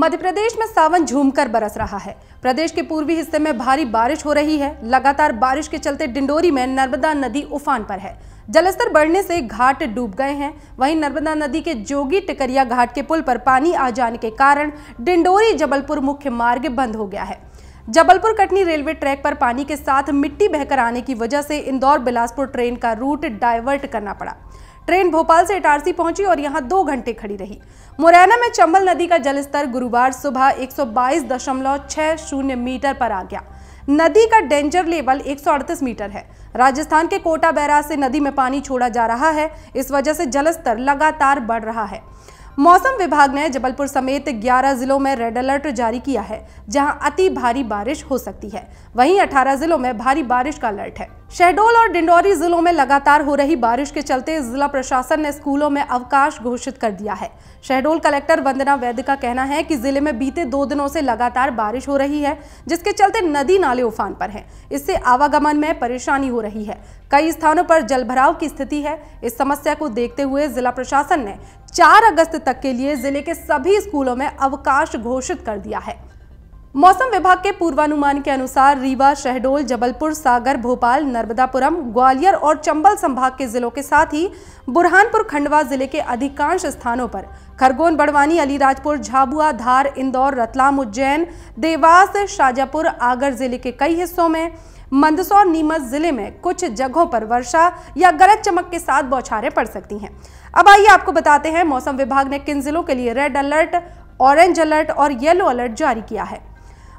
मध्य प्रदेश में सावन झूमकर बरस रहा है प्रदेश के पूर्वी हिस्से में भारी बारिश हो रही है लगातार बारिश के चलते डिंडोरी में नर्मदा नदी उफान पर है जलस्तर बढ़ने से घाट डूब गए हैं वहीं नर्मदा नदी के जोगी टिकरिया घाट के पुल पर पानी आ जाने के कारण डिंडोरी जबलपुर मुख्य मार्ग बंद हो गया है जबलपुर कटनी रेलवे ट्रैक पर पानी के साथ मिट्टी बहकर आने की वजह से इंदौर बिलासपुर ट्रेन का रूट डाइवर्ट करना पड़ा ट्रेन भोपाल से इटारसी पहुंची और यहां दो घंटे खड़ी रही मुरैना में चंबल नदी का जलस्तर गुरुवार सुबह एक मीटर पर आ गया नदी का डेंजर लेवल एक मीटर है राजस्थान के कोटा बैराज से नदी में पानी छोड़ा जा रहा है इस वजह से जलस्तर लगातार बढ़ रहा है मौसम विभाग ने जबलपुर समेत 11 जिलों में रेड अलर्ट जारी किया है जहां अति भारी बारिश हो सकती है वहीं 18 जिलों में भारी बारिश का अलर्ट है शहडोल और डिंडौरी जिलों में लगातार हो रही बारिश के चलते जिला प्रशासन ने स्कूलों में अवकाश घोषित कर दिया है शहडोल कलेक्टर वंदना वैद्य का कहना है कि जिले में बीते दो दिनों से लगातार बारिश हो रही है जिसके चलते नदी नाले उफान पर हैं इससे आवागमन में परेशानी हो रही है कई स्थानों पर जलभराव की स्थिति है इस समस्या को देखते हुए जिला प्रशासन ने 4 अगस्त तक के लिए जिले के सभी स्कूलों में अवकाश घोषित कर दिया है मौसम विभाग के पूर्वानुमान के अनुसार रीवा शहडोल जबलपुर सागर भोपाल नर्मदापुरम ग्वालियर और चंबल संभाग के जिलों के साथ ही बुरहानपुर खंडवा जिले के अधिकांश स्थानों पर खरगोन बड़वानी अलीराजपुर झाबुआ धार इंदौर रतलाम उज्जैन देवास शाजापुर आगर जिले के कई हिस्सों में मंदसौर नीमच जिले में कुछ जगहों पर वर्षा या गरज चमक के साथ बौछारें पड़ सकती हैं अब आइए आपको बताते हैं मौसम विभाग ने किन जिलों के लिए रेड अलर्ट ऑरेंज अलर्ट और येलो अलर्ट जारी किया है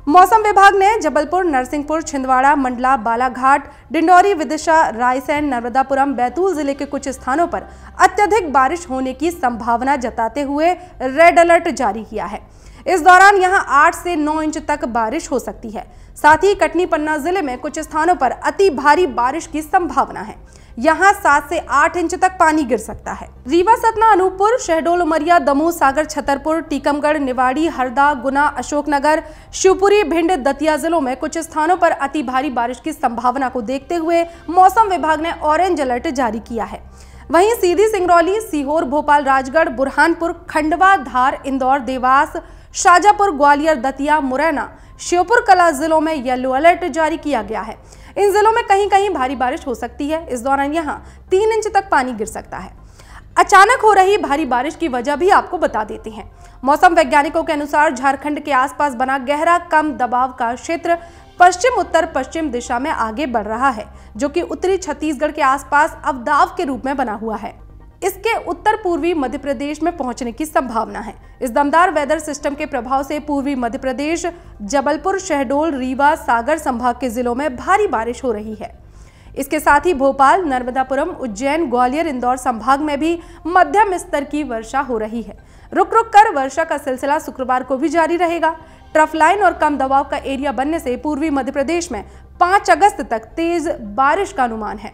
मौसम विभाग ने जबलपुर नरसिंहपुर छिंदवाड़ा मंडला बालाघाट डिंडौरी विदिशा रायसेन नर्मदापुरम बैतूल जिले के कुछ स्थानों पर अत्यधिक बारिश होने की संभावना जताते हुए रेड अलर्ट जारी किया है इस दौरान यहां 8 से 9 इंच तक बारिश हो सकती है साथ ही कटनी पन्ना जिले में कुछ स्थानों पर अति भारी बारिश की संभावना है यहाँ सात से आठ इंच तक पानी गिर सकता है रीवा सतना अनूपपुर शहडोल उमरिया दमोह सागर छतरपुर टीकमगढ़ निवाड़ी हरदा गुना अशोकनगर शिवपुरी भिंड दतिया जिलों में कुछ स्थानों पर अति भारी बारिश की संभावना को देखते हुए मौसम विभाग ने ऑरेंज अलर्ट जारी किया है वहीं सीधी सिंगरौली सीहोर भोपाल राजगढ़ बुरहानपुर खंडवा धार इंदौर देवास शाजापुर ग्वालियर दतिया मुरैना श्योपुर कला जिलों में येलो अलर्ट जारी किया गया है इन जिलों में कहीं कहीं भारी बारिश हो सकती है इस दौरान यहाँ तीन इंच तक पानी गिर सकता है अचानक हो रही भारी बारिश की वजह भी आपको बता देते हैं मौसम वैज्ञानिकों के अनुसार झारखंड के आसपास बना गहरा कम दबाव का क्षेत्र पश्चिम उत्तर पश्चिम दिशा में आगे बढ़ रहा है जो कि उत्तरी छत्तीसगढ़ के आसपास अब दाव के रूप में बना हुआ है इसके उत्तर पूर्वी मध्य प्रदेश में पहुंचने की संभावना है इस दमदार वेदर सिस्टम के प्रभाव से पूर्वी मध्य प्रदेश जबलपुर शहडोल रीवा सागर संभाग के जिलों में भारी बारिश हो रही है इसके साथ ही भोपाल नर्मदापुरम उज्जैन ग्वालियर इंदौर संभाग में भी मध्यम स्तर की वर्षा हो रही है रुक रुक कर वर्षा का सिलसिला शुक्रवार को भी जारी रहेगा ट्रफ लाइन और कम दबाव का एरिया बनने से पूर्वी मध्य प्रदेश में 5 अगस्त तक तेज बारिश का अनुमान है